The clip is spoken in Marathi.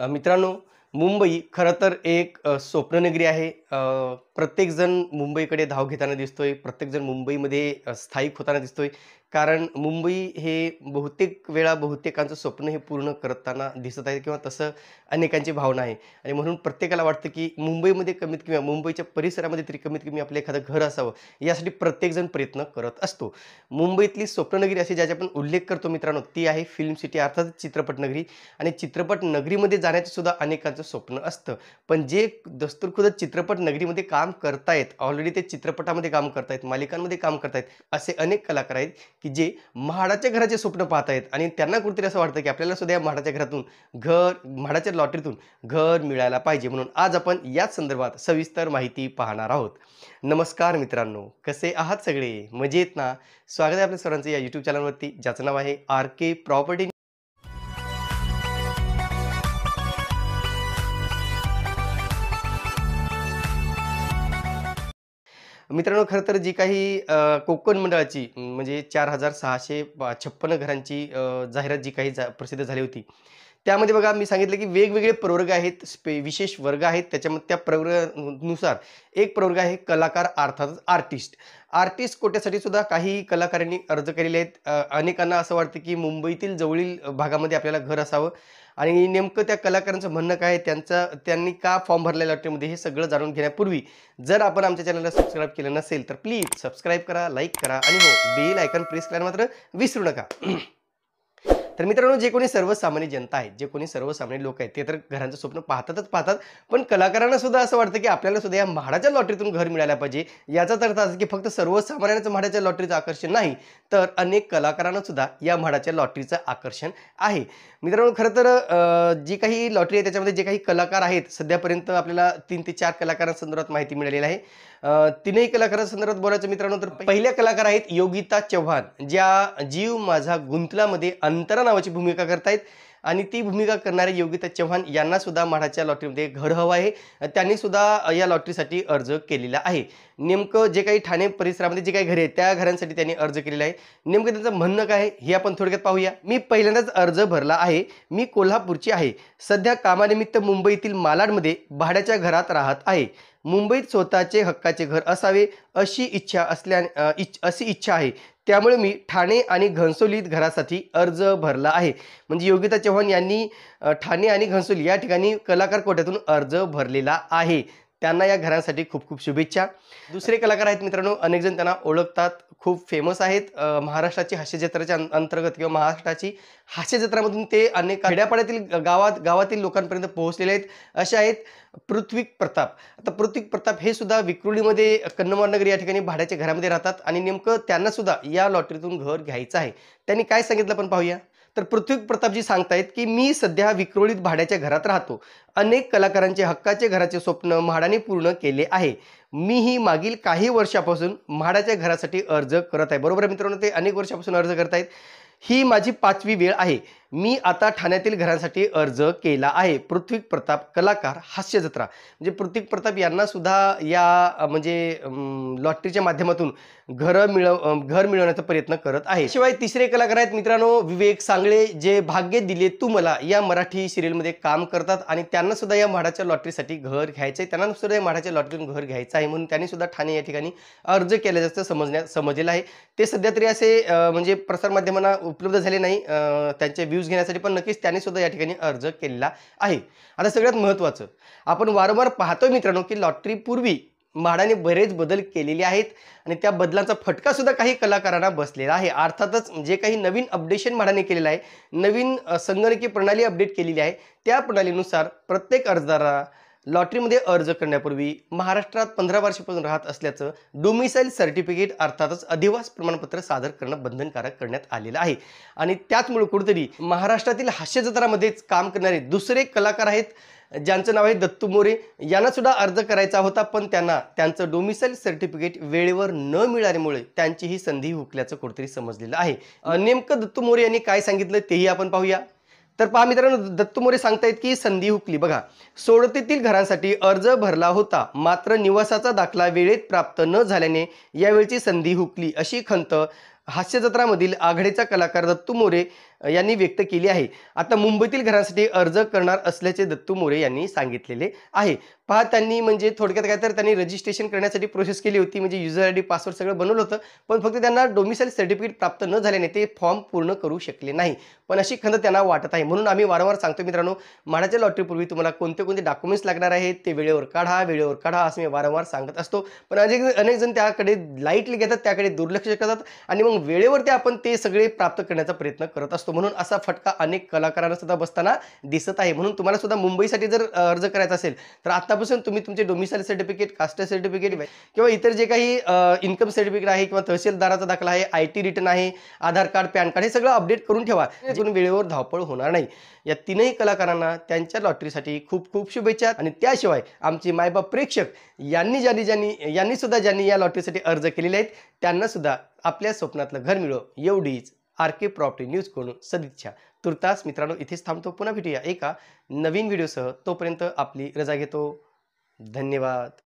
मित्रांनो मुंबई खरं तर एक स्वप्ननगरी आहे प्रत्येकजण मुंबईकडे धाव घेताना दिसतोय प्रत्येकजण मुंबईमध्ये स्थायिक होताना दिसतोय कारण मुंबई हे बहुतेक वेळा बहुतेकांचं स्वप्न हे पूर्ण करताना दिसत आहे किंवा तसं अनेकांची भावना आहे आणि म्हणून प्रत्येकाला वाटतं की मुंबईमध्ये कमीत किंवा मुंबईच्या परिसरामध्ये तरी कमीत कमी आपलं एखादं घर असावं यासाठी प्रत्येकजण प्रयत्न करत असतो मुंबईतली स्वप्ननगरी अशी ज्याचा आपण उल्लेख करतो मित्रांनो ती आहे फिल्म सिटी अर्थात चित्रपट नगरी आणि चित्रपट नगरीमध्ये जाण्याचं सुद्धा अनेकांचं स्वप्न असतं पण जे दस्तूरखुद चित्रपट नगरीमध्ये काम करतायत ऑलरेडी ते चित्रपटामध्ये काम करतायत मालिकांमध्ये काम करतायत असे अनेक कलाकार आहेत की जे म्हाडाच्या घराचे स्वप्न पाहत आहेत आणि त्यांना कुठेतरी असं वाटतं की आपल्याला सुद्धा या म्हाडाच्या घरातून घर म्हाडाच्या लॉटरीतून घर मिळायला पाहिजे म्हणून आज आपण याच संदर्भात सविस्तर माहिती पाहणार आहोत नमस्कार मित्रांनो कसे आहात सगळे मजेत ना स्वागत आहे आपल्या सर्वांचं या यूट्यूब चॅनलवरती ज्याचं नाव आहे आर के प्रॉपर्टी मित्रांनो खरं तर जी काही कोकण मंडळाची म्हणजे चार हजार सहाशे छप्पन्न घरांची जाहिरात जी काही जा प्रसिद्ध झाली होती त्यामध्ये बघा मी सांगितलं की वेगवेगळे प्रवर्ग आहेत स्पे विशेष वर्ग आहेत त्याच्यामध्ये त्या प्रवर्गानुसार एक प्रवर्ग आहे कलाकार अर्थातच आर्टिस्ट आर्टिस्ट कोट्यासाठी सुद्धा काही कलाकारांनी अर्ज केलेले आहेत अनेकांना असं वाटतं की मुंबईतील जवळील भागामध्ये आपल्याला घर असावं आणि नेमकं त्या कलाकारांचं म्हणणं काय त्यांचा त्यांनी का फॉर्म भरलेला लॉटरीमध्ये हे सगळं जाणून घेण्यापूर्वी जर आपण आमच्या चॅनलला सबस्क्राईब केलं नसेल तर प्लीज सबस्क्राईब करा लाईक करा आणि हो बेल आयकन प्रेस करायला मात्र विसरू नका तर मित्रांनो जे कोणी सर्वसामान्य जनता आहेत जे कोणी सर्वसामान्य लोक आहेत ते तर घरांचं स्वप्न पाहतातच पाहतात पण कलाकारांना सुद्धा असं वाटतं की आपल्याला सुद्धा या म्हाडाच्या लॉटरीतून घर मिळायला पाहिजे याचाच अर्थ असा की फक्त सर्वसामान्यांचं म्हाडाच्या लॉटरीचं आकर्षण नाही तर अनेक कलाकारांना सुद्धा या म्हाडाच्या लॉटरीचं आकर्षण आहे मित्रांनो खरं तर जी काही लॉटरी आहे त्याच्यामध्ये जे काही कलाकार आहेत सध्यापर्यंत आपल्याला तीन ते चार कलाकारांसंदर्भात माहिती मिळालेली आहे तिनही कलाकारांसंदर्भात बोलायचं मित्रांनो तर पहिल्या कलाकार आहेत योगिता चव्हाण ज्या जीव माझा गुंतलामध्ये अंतरा नावाची भूमिका करतायत आणि ती भूमिका करणारे योगिता चव्हाण यांना सुद्धा म्हाडाच्या लॉटरीमध्ये घर हवं आहे त्यांनी सुद्धा या लॉटरीसाठी अर्ज केलेला आहे नेमकं जे काही ठाणे परिसरामध्ये जे काही घरे आहेत त्या घरांसाठी त्यांनी अर्ज केलेला आहे नेमकं त्यांचं म्हणणं काय आहे हे आपण थोडक्यात पाहूया मी पहिल्यांदाच अर्ज भरला आहे मी कोल्हापूरची आहे सध्या कामानिमित्त मुंबईतील मालाडमध्ये भाड्याच्या घरात राहत आहे मुंबईत स्वतःचे हक्काचे घर असावे अशी इच्छा असल्या इच, अशी इच्छा आहे त्यामुळे मी ठाणे आणि घनसोलीत घरासाठी अर्ज भरला आहे म्हणजे योगिता चव्हाण यांनी ठाणे आणि घनसोली या ठिकाणी कलाकार कोट्यातून अर्ज भरलेला आहे त्यांना या घरांसाठी खूप खूप शुभेच्छा दुसरे कलाकार आहेत मित्रांनो अनेकजण त्यांना ओळखतात खूप फेमस आहेत महाराष्ट्राची हास्य जत्राच्या अंतर्गत किंवा महाराष्ट्राची हास्य जत्रामधून ते अनेक खेड्यापाड्यातील गावात गावातील लोकांपर्यंत पोहोचलेले आहेत असे आहेत पृथ्वीक प्रताप आता पृथ्वीक प्रताप हे सुद्धा विक्रोळीमध्ये कन्नमवार नगर या ठिकाणी भाड्याच्या घरामध्ये राहतात आणि नेमकं त्यांना सुद्धा या लॉटरीतून घर घ्यायचं आहे त्यांनी काय सांगितलं पण पाहूया तर पृथ्वी प्रतापजी सांगतायत की मी सध्या विक्रोळीत भाड्याच्या घरात राहतो अनेक कलाकारांचे हक्काचे घराचे स्वप्न म्हाडाने पूर्ण केले आहे मी ही मागील काही वर्षापासून म्हाडाच्या घरासाठी अर्ज करत आहे बरोबर मित्रांनो ते अनेक वर्षापासून अर्ज करत ही माझी पाचवी वेळ आहे मी आता ठाण्यातील घरांसाठी अर्ज केला आहे पृथ्वी प्रताप कलाकार हास्य जत्रा म्हणजे पृथ्वी प्रताप यांना सुद्धा या म्हणजे लॉटरीच्या माध्यमातून घर मिळव घर मिळवण्याचा प्रयत्न करत आहे शिवाय तिसरे कलाकार आहेत मित्रांनो विवेक सांगळे जे भाग्य दिले तू मला या मराठी सिरियलमध्ये काम करतात आणि त्यांना सुद्धा या म्हाडाच्या लॉटरीसाठी घर घ्यायचं आहे त्यांना सुद्धा या म्हाडाच्या लॉटरीतून घर घ्यायचं आहे म्हणून त्यांनी सुद्धा ठाणे या ठिकाणी अर्ज जास्त समजण्यात समजलेलं आहे ते सध्या तरी असे म्हणजे प्रसारमाध्यमांना उपलब्ध झाले नाही त्यांच्या व्ह्यूज घेण्यासाठी पण नक्कीच त्यांनी सुद्धा या ठिकाणी अर्ज केलेला आहे आता सगळ्यात महत्त्वाचं आपण वारंवार पाहतोय मित्रांनो की पूर्वी म्हाडाने बरेच बदल केलेले आहेत आणि त्या बदलांचा फटका सुद्धा काही कलाकारांना बसलेला आहे अर्थातच जे काही नवीन अपडेशन म्हाडाने केलेलं आहे नवीन संगणकीय प्रणाली अपडेट केलेली आहे त्या प्रणालीनुसार प्रत्येक अर्जदाराला लॉटरीमध्ये अर्ज करण्यापूर्वी महाराष्ट्रात पंधरा वर्षापासून राहत असल्याचं डोमिसाईल सर्टिफिकेट अर्थातच अधिवास प्रमाणपत्र सादर करणं बंधनकारक करण्यात आलेलं आहे आणि त्याचमुळं कुठेतरी महाराष्ट्रातील हास्य काम करणारे दुसरे कलाकार आहेत ज्यांचं नाव आहे दत्तू मोरे यांना सुद्धा अर्ज करायचा होता पण त्यांना त्यांचं डोमिसाईल सर्टिफिकेट वेळेवर न मिळाल्यामुळे त्यांची ही संधी हुकल्याचं कुठेतरी समजलेलं आहे नेमकं दत्तू मोरे यांनी काय सांगितलं तेही आपण पाहूया तर पहा मित्रांनो दत्त मोरे सांगतायत की संधी हुकली बघा सोडतीतील घरांसाठी अर्ज भरला होता मात्र निवासाचा दाखला वेळेत प्राप्त न झाल्याने यावेळची संधी हुकली अशी खंत हास्य हास्यजत्रामधील आघाडीचा कलाकार दत्तू मोरे यांनी व्यक्त केली आहे आता मुंबईतील घरांसाठी अर्ज करणार असल्याचे दत्तू मोरे यांनी सांगितलेले आहे पहा त्यांनी म्हणजे थोडक्यात काय तर त्यांनी रजिस्ट्रेशन करण्यासाठी प्रोसेस केली होती म्हणजे युजर आय डी पासवर्ड सगळं बनवलं होतं पण फक्त त्यांना डोमिसाईल सर्टिफिकेट प्राप्त न झाल्याने ते फॉर्म पूर्ण करू शकले नाही पण अशी खंत त्यांना वाटत आहे म्हणून आम्ही वारंवार सांगतो मित्रांनो म्हाडाच्या लॉटरीपूर्वी तुम्हाला कोणते कोणते डॉक्युमेंट्स लागणार आहेत ते वेळेवर काढा वेळेवर काढा असं मी वारंवार सांगत असतो पण अनेक अनेक जण त्याकडे लाईटली घेतात त्याकडे दुर्लक्ष करतात आणि मग वेळेवर ते आपण ते सगळे प्राप्त करण्याचा प्रयत्न करत असतो असतो म्हणून असा फटका अनेक कलाकारांना सुद्धा बसताना दिसत आहे म्हणून तुम्हाला सुद्धा मुंबईसाठी जर अर्ज करायचा असेल तर आतापासून तुम्ही तुमचे डोमिसाइल सर्टिफिकेट कास्ट सर्टिफिकेट किंवा इतर जे काही इन्कम सर्टिफिकेट आहे किंवा तहसीलदाराचा दाखला आहे आय रिटर्न आहे आधार कार्ड पॅन कार्ड हे सगळं अपडेट करून ठेवा जेणेकरून वेळेवर धावपळ होणार नाही या तीनही कलाकारांना त्यांच्या लॉटरीसाठी खूप खूप शुभेच्छा आणि त्याशिवाय आमचे मायबाप प्रेक्षक यांनी ज्यांनी ज्यांनी यांनी सुद्धा ज्यांनी या लॉटरीसाठी अर्ज केलेले आहेत त्यांना सुद्धा आपल्या स्वप्नातलं घर मिळो एवढीच आर के प्रॉपर्टी न्यूज न्यूजकडून सदिच्छा तुर्तास मित्रांनो इथेच थांबतो पुन्हा भेटूया एका नवीन व्हिडिओसह तोपर्यंत आपली रजा घेतो धन्यवाद